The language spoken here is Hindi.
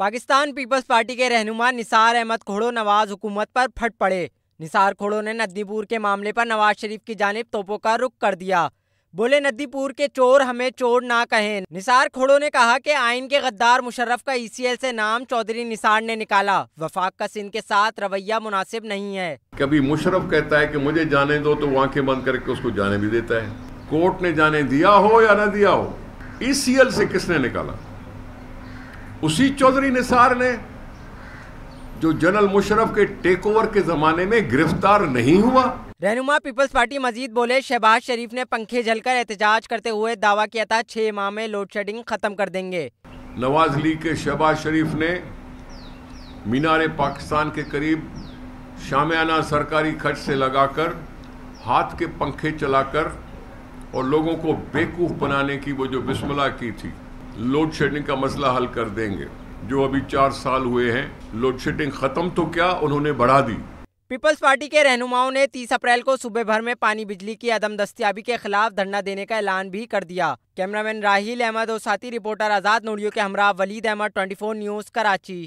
पाकिस्तान पीपल्स पार्टी के रहनुमा निसार अहमद खोड़ो नवाज हुकूमत पर फट पड़े निसार खोड़ो ने नदीपुर के मामले पर नवाज शरीफ की जानब तोपों का रुख कर दिया बोले नदीपुर के चोर हमें चोर ना कहें निसार खोड़ो ने कहा कि आइन के गद्दार मुशर्रफ का ई e से नाम चौधरी निसार ने निकाला वफाक का सिंध के साथ रवैया मुनासिब नहीं है कभी मुशर्रफ कहता है कि मुझे जाने दो तो आंखें बंद करके उसको जाने भी देता है कोर्ट ने जाने दिया हो या ना दिया हो एल e से किसने निकाला उसी चौधरी निसार ने जो जनरल मुशरफ के टेक ओवर के जमाने में गिरफ्तार नहीं हुआ रहनुमा पीपल्स पार्टी मजीद बोले शहबाज शरीफ ने पंखे जलकर एहतजाज करते हुए दावा किया था छह माह में लोड शेडिंग खत्म कर देंगे नवाज लीग के शहबाज शरीफ ने मीनार पाकिस्तान के करीब शामियाना सरकारी खर्च से लगाकर हाथ के पंखे चलाकर और लोगों को बेवकूफ़ बनाने की वो जो बिस्मिल्लाह की थी लोड शेडिंग का मसला हल कर देंगे जो अभी चार साल हुए हैं लोड शेडिंग खत्म तो क्या उन्होंने बढ़ा दी पीपल्स पार्टी के रहनुमाओं ने 30 अप्रैल को सुबह भर में पानी बिजली की अदम दस्तियाबी के खिलाफ धरना देने का ऐलान भी कर दिया कैमरामैन राहिल अहमद और साथी रिपोर्टर आजाद नोडियो के हमरा वलीद अहमद 24 न्यूज कराची